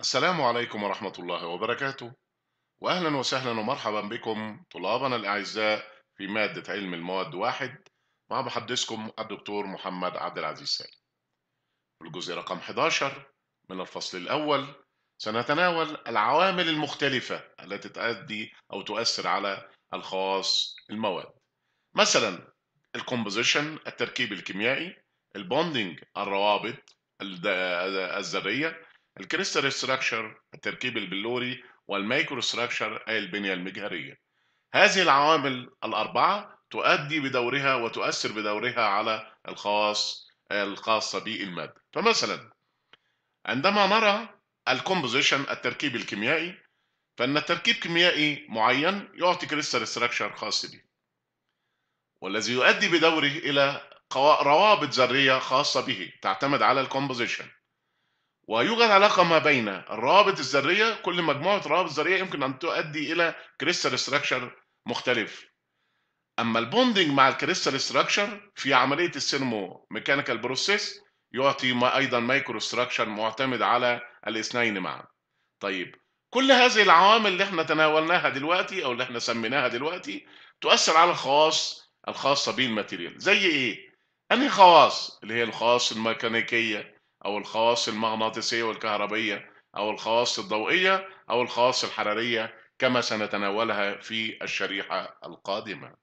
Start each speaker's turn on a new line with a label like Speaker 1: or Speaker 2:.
Speaker 1: السلام عليكم ورحمة الله وبركاته وأهلا وسهلا ومرحبا بكم طلابنا الأعزاء في مادة علم المواد واحد مع محدثكم الدكتور محمد عبد العزيز سالم في الجزء رقم 11 من الفصل الأول سنتناول العوامل المختلفة التي تؤدي أو تؤثر على الخواص المواد مثلا الكومبوزيشن التركيب الكيميائي البوندنج الروابط الذرية الكريستال ستراكشر التركيب البلوري والمايكرو ستراكشر أي البنية المجهرية هذه العوامل الأربعة تؤدي بدورها وتؤثر بدورها على الخواص الخاصة بالمادة فمثلا عندما نرى الكومبوزيشن التركيب الكيميائي فإن التركيب كيميائي معين يعطي كريستال ستراكشر خاص به والذي يؤدي بدوره إلى روابط ذرية خاصة به تعتمد على الكومبوزيشن ويوجد علاقة ما بين الروابط الذرية كل مجموعة روابط ذرية يمكن أن تؤدي إلى كريستال ستراكشر مختلف أما البوندنج مع الكريستال ستراكشر في عملية السينمو ميكانيكال بروسيس يعطي ما أيضا مايكرو ستراكشر معتمد على الاثنين معا طيب كل هذه العوامل اللي احنا تناولناها دلوقتي أو اللي احنا سميناها دلوقتي تؤثر على الخواص الخاصة بالماتيريال زي إيه؟ أنهي خواص اللي هي الخواص الميكانيكية أو الخواص المغناطيسية والكهربية أو الخواص الضوئية أو الخواص الحرارية كما سنتناولها في الشريحة القادمة